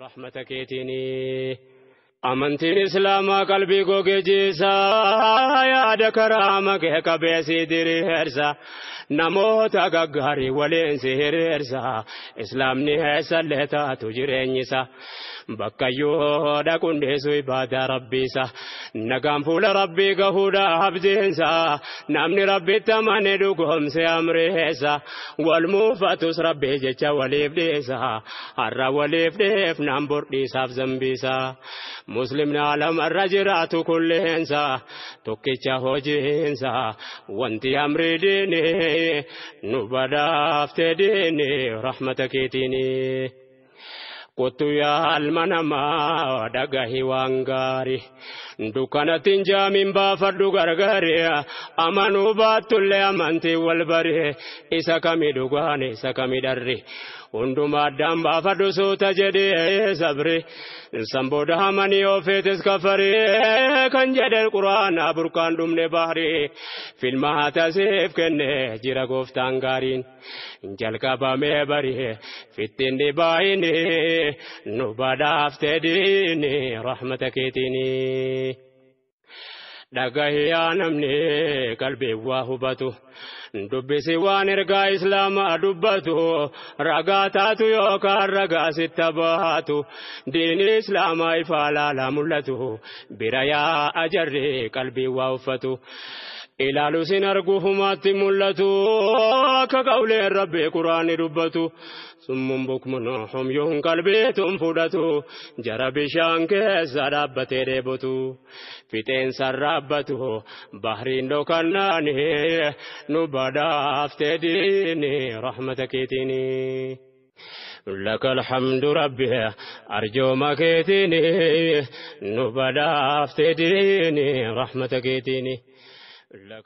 رحمة كيتيني أمنتين إسلاما قلبي قوكي جيسا يا دكرامك كبيسي ديري هرسا namoota gaggaarii waliin si hiriirsa islaamni heessallee taatu jireenyisa bakka yoo dhaquun dhiisuu ibaadaa rabbiisa nagaan fuula rabbii gahuudha abdiinsa namni rabbitti amane dhugoomse amri heessa walmuufatus rabbee jecha waliif dhiisa har'a waliif dhiheef nan bordhiisaaf zambiisa muslimni alam irra jiraatu kulleensa tokkicha hojiinsa wanti amri diini nu badaaftee diini rahmata keetiini. Kottu yaa alma namaa dhagahi waan gaarii. Dukkanaatiin jaamiin baafadhu gargaaree amanuu baattullee amantii wal baree isa kami dhugaane isa kami dharri. Hundumaa addaan baafadhu suuta jedhi sabri. Sambooda hamanii ofeetis kafaree kan jedhe quraana burkaan dhumne baari! Filma haataseef kenne jira gooftaan gaariin. Jalqabamee baree fittinni baay'ini nu haftee tedhiini rahmata keetiini. Dhagahii namni qalbii hubatu. dubbisi waan ergaa islaamaa dubbatu ragaa taatu yookaan ragaa sitta baatu diini islaamaa ifa laalaa mul'atu bira yaa ajarri qalbii waa uffatu ilaaluusin arguufumaatti mul'atu. akka qawlee irra beekuraani dubbatu summuun bukmunu humyuun qalbiituun fudhatu jara bishaan keessa dhaabbatee dheebotu fixeensa raabbatu bahriin dhokannaani nu badaaftee diini rahmata keetiini. لك الحمد ربي arjooma ما كيتيني نبدا أفتديني رحمتك كيتيني